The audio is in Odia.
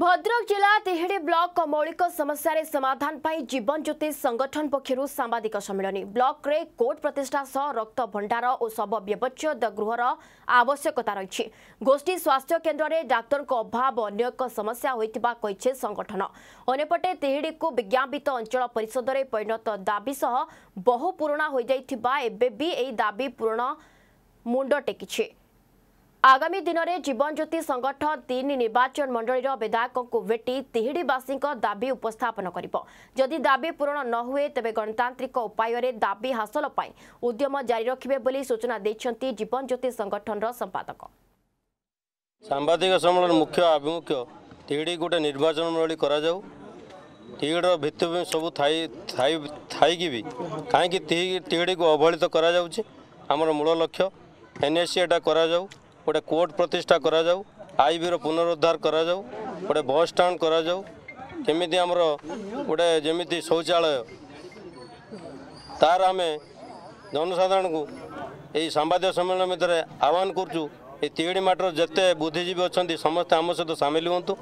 ଭଦ୍ରକ ଜିଲ୍ଲା ତିହିଡ଼ି ବ୍ଲକ ମୌଳିକ ସମସ୍ୟାରେ ସମାଧାନ ପାଇଁ ଜୀବନ ଜ୍ୟୋତି ସଂଗଠନ ପକ୍ଷରୁ ସାମ୍ବାଦିକ ସମ୍ମିଳନୀ ବ୍ଲକରେ କୋର୍ଟ ପ୍ରତିଷ୍ଠା ସହ ରକ୍ତ ଭଣ୍ଡାର ଓ ଶବ ବ୍ୟବଚ୍ଛେଦ ଗୃହର ଆବଶ୍ୟକତା ରହିଛି ଗୋଷ୍ଠୀ ସ୍ୱାସ୍ଥ୍ୟ କେନ୍ଦ୍ରରେ ଡାକ୍ତରଙ୍କ ଅଭାବ ଅନ୍ୟ ଏକ ସମସ୍ୟା ହୋଇଥିବା କହିଛି ସଂଗଠନ ଅନ୍ୟପଟେ ତିହିଡ଼ିକୁ ବିଜ୍ଞାପିତ ଅଞ୍ଚଳ ପରିଷଦରେ ପରିଣତ ଦାବି ସହ ବହୁ ପୁରୁଣା ହୋଇଯାଇଥିବା ଏବେ ବି ଏହି ଦାବି ପୂରଣ ମୁଣ୍ଡ ଟେକିଛି ଆଗାମୀ ଦିନରେ ଜୀବନଜ୍ୟୋତି ସଂଗଠନ ତିନି ନିର୍ବାଚନ ମଣ୍ଡଳୀର ବିଧାୟକଙ୍କୁ ଭେଟି ତିହିଡ଼ିବାସୀଙ୍କ ଦାବି ଉପସ୍ଥାପନ କରିବ ଯଦି ଦାବି ପୂରଣ ନ ହୁଏ ତେବେ ଗଣତାନ୍ତ୍ରିକ ଉପାୟରେ ଦାବି ହାସଲ ପାଇଁ ଉଦ୍ୟମ ଜାରି ରଖିବେ ବୋଲି ସୂଚନା ଦେଇଛନ୍ତି ଜୀବନଜ୍ୟୋତି ସଂଗଠନର ସମ୍ପାଦକ ସାମ୍ବାଦିକ ସମ୍ମିଳନୀ ମୁଖ୍ୟ ଆଭିମୁଖ୍ୟ ତିହିଡ଼ି ଗୋଟେ ନିର୍ବାଚନ ମଣ୍ଡଳୀ କରାଯାଉ ତିହିଡ଼ର ଭିତ୍ତିଭୂମି ସବୁ ଥାଇକି ବି କାହିଁକି ତିହିଡ଼ିକୁ ଅବହେଳିତ କରାଯାଉଛି ଆମର ମୂଳ ଲକ୍ଷ୍ୟ ଏନ୍ଏସି ଏଟା କରାଯାଉ ଗୋଟେ କୋର୍ଟ ପ୍ରତିଷ୍ଠା କରାଯାଉ ଆଇବିର ପୁନରୁଦ୍ଧାର କରାଯାଉ ଗୋଟେ ବସ୍ ଷ୍ଟାଣ୍ଡ କରାଯାଉ କେମିତି ଆମର ଗୋଟେ ଯେମିତି ଶୌଚାଳୟ ତାର ଆମେ ଜନସାଧାରଣଙ୍କୁ ଏଇ ସମ୍ବାଦ ସମ୍ମିଳନୀ ଭିତରେ ଆହ୍ୱାନ କରୁଛୁ ଏଇ ତିହିଡ଼ି ମାଟର ଯେତେ ବୁଦ୍ଧିଜୀବୀ ଅଛନ୍ତି ସମସ୍ତେ ଆମ ସହିତ ସାମିଲ ହୁଅନ୍ତୁ